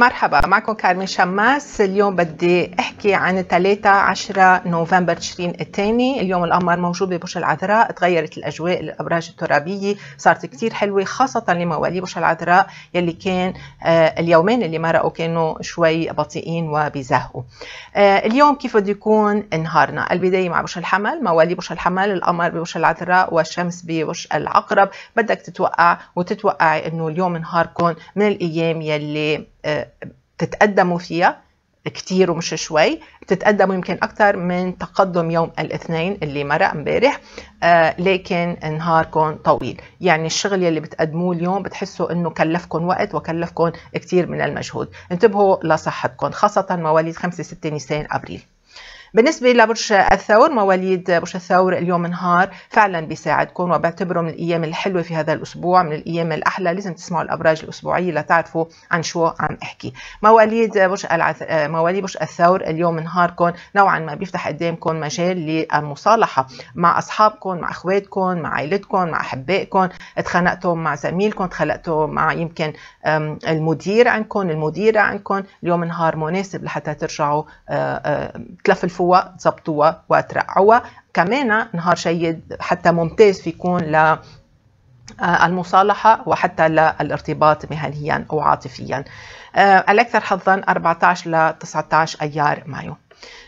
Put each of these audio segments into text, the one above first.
مرحبا معكم كارمن شماس اليوم بدي احكي عن 13 نوفمبر تشرين الثاني اليوم القمر موجود ببرج العذراء تغيرت الاجواء الابراج الترابيه صارت كثير حلوه خاصه لموالي برج العذراء يلي كان آه، اليومين اللي مرقوا كانوا شوي بطيئين وبيزهقوا آه، اليوم كيف بده يكون نهارنا البدايه مع برج الحمل موالي برج الحمل القمر ببرج العذراء والشمس ببرج العقرب بدك تتوقع وتتوقعي انه اليوم نهاركم من الايام يلي تتقدموا فيها كتير ومش شوي تتقدموا يمكن أكثر من تقدم يوم الاثنين اللي مرق امبارح آه لكن نهاركم طويل يعني الشغل يلي بتقدموه اليوم بتحسوا انه كلفكم وقت وكلفكم كتير من المجهود انتبهوا لصحتكم خاصة مواليد 5 6 نيسان أبريل بالنسبه لبرج الثور مواليد برج الثور اليوم نهار فعلا بيساعدكم وبعتبره من الايام الحلوه في هذا الاسبوع من الايام الاحلى لازم تسمعوا الابراج الاسبوعيه لتعرفوا عن شو عم احكي مواليد برج العث... مواليد برج الثور اليوم نهاركم نوعا ما بيفتح قدامكم مجال للمصالحه مع اصحابكم مع اخواتكم مع عائلتكم مع احبائكم اتخانقتوا مع زميلكم تخانقتوا مع يمكن المدير عندكم المديره عندكم اليوم نهار مناسب لحتى ترجعوا آه، آه، تلفلفوا تعرفوها تضبطوها وترعوها كمان نهار جيد حتى ممتاز فيكون ل آه، المصالحة وحتى للارتباط مهنيا أو عاطفيا آه، الأكثر حظا 14 ل 19 أيار مايو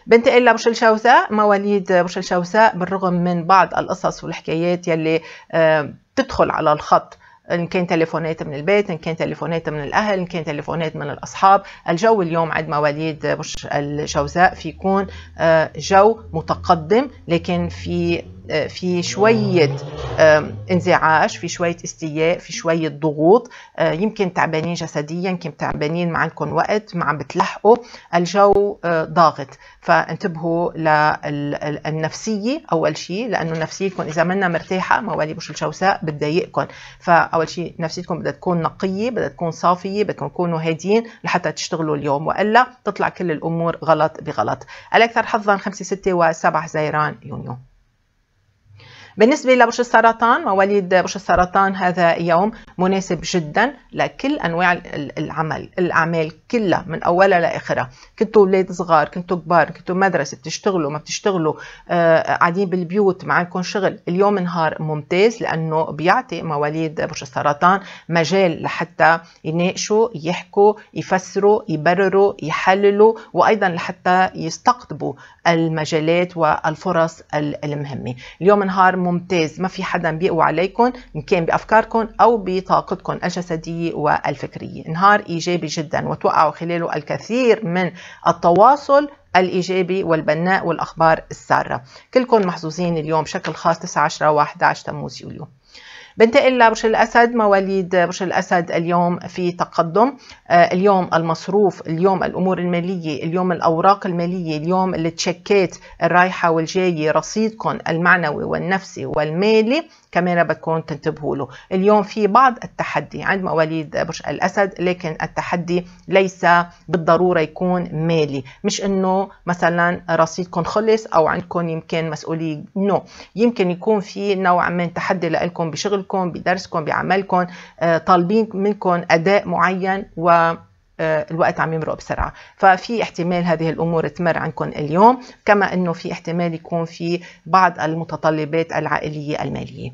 بنتقل لبرج الجوزاء مواليد برج الجوزاء بالرغم من بعض القصص والحكايات يلي آه، تدخل على الخط ان كان تليفونات من البيت ان كان تليفونات من الاهل ان كان تليفونات من الاصحاب الجو اليوم عند مواليد برج الجوزاء فيكون آه، جو متقدم لكن في آه، في شوية انزعاج في شوية استياء في شوية ضغوط آه، يمكن تعبانين جسديا يمكن تعبانين ما عندكم وقت ما عم بتلحقوا الجو ضاغط فانتبهوا للنفسية أول شيء لأنه نفسيتكم إذا منا مرتاحة مواليد برج الجوزاء بتضايقكم اول شيء نفسيتكم بدها تكون نقيه بدها تكون صافيه بدكم تكونوا هاديين لحتى تشتغلوا اليوم والا تطلع كل الامور غلط بغلط الاكثر حظا 5 6 و7 حزيران يونيو بالنسبة لبرج السرطان مواليد برج السرطان هذا يوم مناسب جدا لكل انواع العمل الاعمال كلها من اولها لاخرها كنتوا اولاد صغار كنتوا كبار كنتوا مدرسه بتشتغلوا ما بتشتغلوا آه، قاعدين بالبيوت ما عندكم شغل اليوم نهار ممتاز لانه بيعطي مواليد برج السرطان مجال لحتى يناقشوا يحكوا يفسروا يبرروا يحللوا وايضا لحتى يستقطبوا المجالات والفرص المهمه اليوم نهار ممتاز ما في حدا بيقوى عليكم ان كان بافكاركم او بيت طاقتكم الجسدية والفكرية نهار إيجابي جدا وتوقعوا خلاله الكثير من التواصل الإيجابي والبناء والأخبار السارة كلكم محظوظين اليوم بشكل خاص 19 و 11 تموز يوليو بنتقل لبرج الأسد مواليد برج الأسد اليوم في تقدم آه، اليوم المصروف اليوم الأمور المالية اليوم الأوراق المالية اليوم التشيكات الرايحة والجاية رصيدكم المعنوي والنفسي والمالي كمان بدكم تنتبهوا له اليوم في بعض التحدي عند مواليد برج الأسد لكن التحدي ليس بالضرورة يكون مالي مش أنه مثلا رصيدكم خلص أو عندكم يمكن مسؤولية نو no. يمكن يكون في نوع من تحدي لكم بشغل شغلكم بدرسكم بعملكم آه، طالبين منكم اداء معين و آه، الوقت عم يمرق بسرعه ففي احتمال هذه الامور تمر عندكم اليوم كما انه في احتمال يكون في بعض المتطلبات العائليه الماليه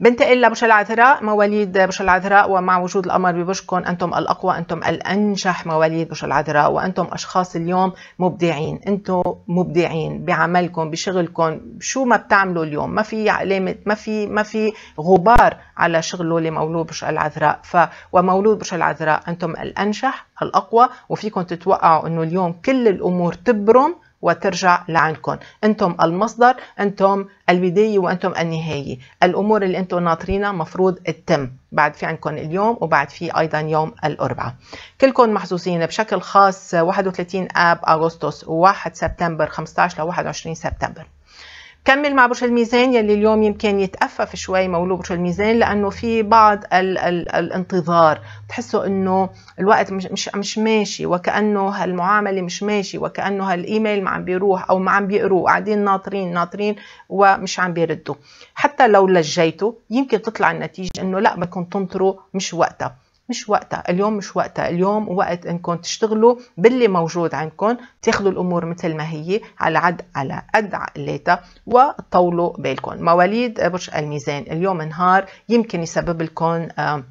بنتقل لبش العذراء مواليد بش العذراء ومع وجود القمر بوشكم انتم الاقوى انتم الانجح مواليد بش العذراء وانتم اشخاص اليوم مبدعين انتم مبدعين بعملكم بشغلكم شو ما بتعملوا اليوم ما في علامه ما في ما في غبار على شغله لمولود بش العذراء ف ومولود بش العذراء انتم الانجح الاقوى وفيكم تتوقعوا انه اليوم كل الامور تبرم وترجع لعندكم انتم المصدر انتم البداية وانتم النهاية الامور اللي انتم ناطرينها مفروض تتم بعد في عندكم اليوم وبعد في ايضا يوم الاربعاء كلكم محظوظين بشكل خاص 31 اب اغسطس و1 سبتمبر 15 ل 21 سبتمبر كمل مع برج الميزان يلي اليوم يمكن يتأفف شوي مولود برج الميزان لأنه في بعض ال ال الانتظار بتحسوا أنه الوقت مش, مش, مش ماشي وكأنه هالمعاملة مش ماشي وكأنه هالإيميل ما عم بيروح أو ما عم بيقروا قاعدين ناطرين ناطرين ومش عم بيردوا حتى لو لجيتوا يمكن تطلع النتيجة أنه لا بدكم تنطروا مش وقتها مش وقتها اليوم مش وقتها اليوم وقت انكم تشتغلوا باللي موجود عندكم تاخذوا الامور مثل ما هي على عد على قد عقلاتها وطولوا بالكم مواليد برج الميزان اليوم نهار يمكن يسبب لكم آه،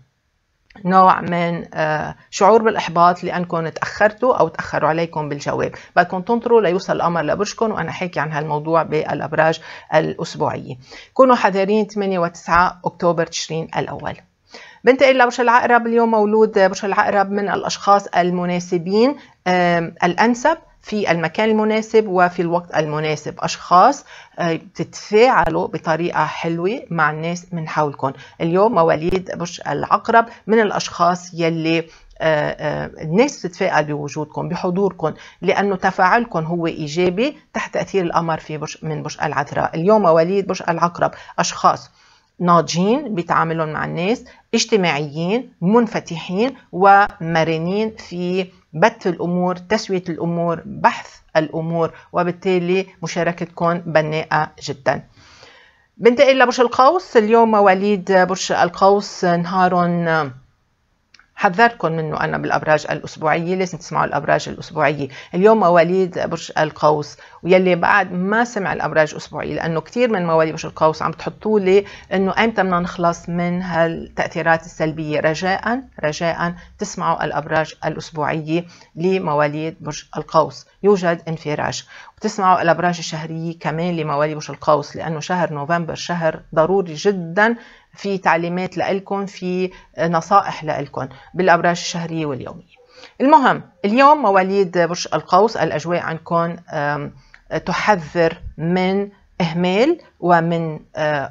نوع من آه، شعور بالاحباط لانكم تاخرتوا او تاخروا عليكم بالجواب بدكم تنطروا ليوصل الامر لبرجكم وانا حاكي عن هالموضوع بالابراج الاسبوعيه كونوا حذرين 8 و9 اكتوبر تشرين الاول بنتقل لبرج العقرب اليوم مولود برج العقرب من الأشخاص المناسبين الأنسب في المكان المناسب وفي الوقت المناسب أشخاص آه، تتفاعلوا بطريقة حلوة مع الناس من حولكم اليوم مواليد برج العقرب من الأشخاص يلي آه، آه، الناس تتفائل بوجودكم بحضوركم لانه تفاعلكم هو ايجابي تحت تاثير القمر في برج من برج العذراء اليوم مواليد برج العقرب اشخاص ناضجين بتعاملهم مع الناس اجتماعيين منفتحين ومرنين في بث الأمور تسوية الأمور بحث الأمور وبالتالي مشاركتكم بناءة جدا بنتقل لبرج القوس اليوم مواليد برج القوس نهارهم حذركم منه أنا بالأبراج الأسبوعية لازم تسمعوا الأبراج الأسبوعية اليوم مواليد برج القوس ويلي بعد ما سمع الأبراج الأسبوعية لأنه كثير من مواليد برج القوس عم تحطوا لي أنه أيمتى بدنا نخلص من هالتأثيرات السلبية رجاء رجاء تسمعوا الأبراج الأسبوعية لمواليد برج القوس يوجد انفراج وتسمعوا الأبراج الشهرية كمان لمواليد برج القوس لأنه شهر نوفمبر شهر ضروري جدا في تعليمات لإلكم في نصائح لإلكم بالأبراج الشهرية واليومية المهم اليوم مواليد برج القوس الأجواء عندكم تحذر من إهمال ومن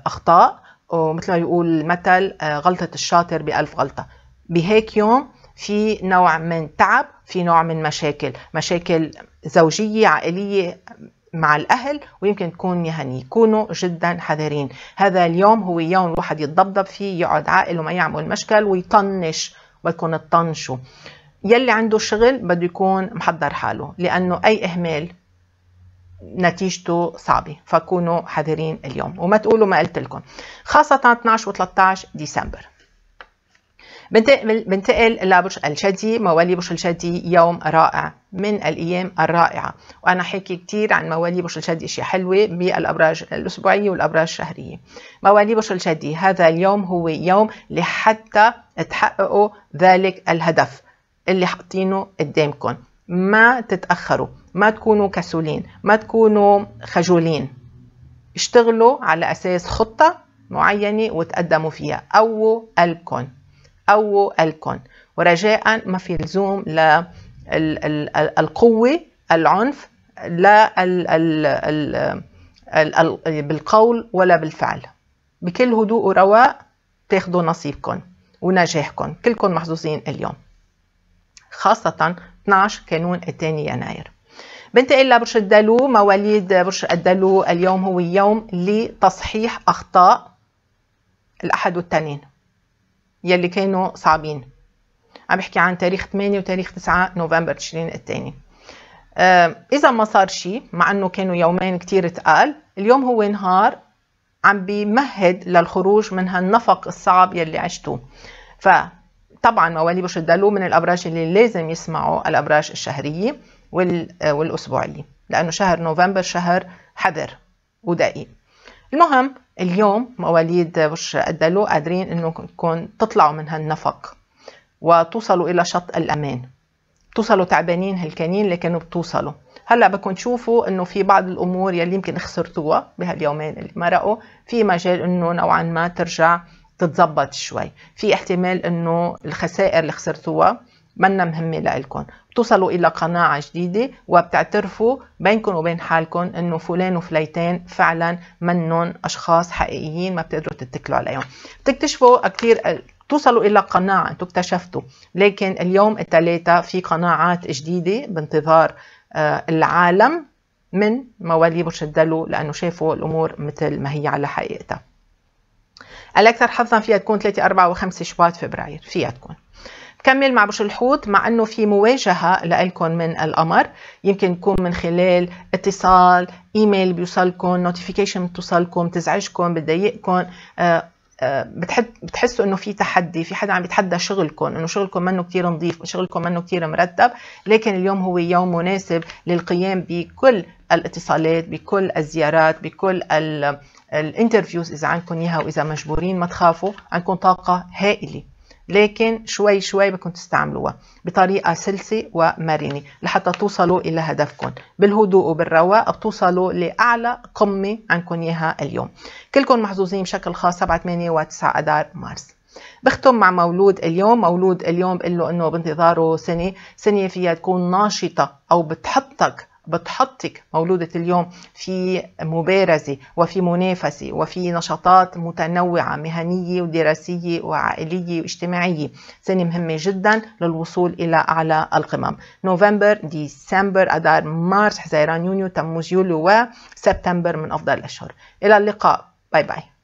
أخطاء ومثل ما يقول المثل غلطة الشاطر بألف غلطة بهيك يوم في نوع من تعب في نوع من مشاكل مشاكل زوجية عائلية مع الأهل ويمكن تكون يعني يكونوا جدا حذرين هذا اليوم هو يوم الواحد يتضبضب فيه يقعد عاقل وما يعمل مشكل ويطنش بدكم تطنشوا يلي عنده شغل بده يكون محضر حاله لأنه أي إهمال نتيجته صعبة فكونوا حذرين اليوم وما تقولوا ما قلت لكم خاصة 12 و 13 ديسمبر بنتقل لبرج الجدي موالي برج الجدي يوم رائع من الايام الرائعه وانا حكي كثير عن موالي برج الجدي اشياء حلوه بالابراج الاسبوعيه والابراج الشهريه موالي برج الجدي هذا اليوم هو يوم لحتى تحققوا ذلك الهدف اللي حاطينه قدامكم ما تتاخروا ما تكونوا كسولين ما تكونوا خجولين اشتغلوا على اساس خطه معينه وتقدموا فيها قووا قلبكم قووا الكون ورجاء ما في لزوم للقوة العنف لا الـ الـ الـ الـ الـ بالقول ولا بالفعل بكل هدوء ورواء تاخذوا نصيبكم ونجاحكم كلكم محظوظين اليوم خاصة 12 كانون الثاني يناير بنتقل لبرج الدلو مواليد برج الدلو اليوم هو يوم لتصحيح أخطاء الأحد والتنين يلي كانوا صعبين عم بحكي عن تاريخ 8 وتاريخ 9 نوفمبر تشرين الثاني آه، اذا ما صار شيء مع انه كانوا يومين كثير تقال اليوم هو نهار عم بيمهد للخروج من هالنفق الصعب يلي عشتوه فطبعا مواليد بش الدلو من الابراج اللي لازم يسمعوا الابراج الشهريه والاسبوعيه لانه شهر نوفمبر شهر حذر ودقيق المهم اليوم مواليد وش الدلو قادرين انكم تطلعوا من هالنفق وتوصلوا الى شط الامان بتوصلوا تعبانين هلكانين لكنه بتوصلوا هلا بدكم تشوفوا انه في بعض الامور يلي يمكن خسرتوها بهاليومين اللي مرقوا في مجال انه نوعا ما ترجع تتظبط شوي في احتمال انه الخسائر اللي خسرتوها منا مهمة لإلكم بتوصلوا إلى قناعة جديدة وبتعترفوا بينكم وبين حالكم إنه فلان وفليتان فعلا منن أشخاص حقيقيين ما بتقدروا تتكلوا عليهم بتكتشفوا كثير توصلوا الى قناعه انتم اكتشفتوا لكن اليوم الثلاثة في قناعات جديده بانتظار آه، العالم من موالي برج الدلو لانه شافوا الامور مثل ما هي على حقيقتها الاكثر حظا فيها تكون 3 4 و5 شباط فبراير فيها تكون بكمل مع برج الحوت مع انه في مواجهه لكم من القمر يمكن تكون من خلال اتصال ايميل بيوصلكم نوتيفيكيشن بتوصلكم بتزعجكم بتضايقكم آه، آه، بتحسوا انه في تحدي في حدا عم يتحدى شغلكم انه شغلكم منه كثير نظيف شغلكم منه كثير مرتب لكن اليوم هو يوم مناسب للقيام بكل الاتصالات بكل الزيارات بكل الانترفيوز اذا عندكم اياها واذا مجبورين ما تخافوا عندكم طاقه هائله لكن شوي شوي بدكم تستعملوها بطريقه سلسه ومرنه لحتى توصلوا الى هدفكم بالهدوء وبالرواق بتوصلوا لاعلى قمه عندكم اياها اليوم كلكم محظوظين بشكل خاص 7 8 و9 اذار مارس بختم مع مولود اليوم مولود اليوم بقول له انه بانتظاره سنه سنه فيها تكون ناشطه او بتحطك بتحطك مولودة اليوم في مبارزة وفي منافسة وفي نشاطات متنوعة مهنية ودراسية وعائلية واجتماعية سنة مهمة جدا للوصول إلى أعلى القمم نوفمبر ديسمبر أدار مارس حزيران يونيو تموز يوليو وسبتمبر من أفضل الأشهر إلى اللقاء باي باي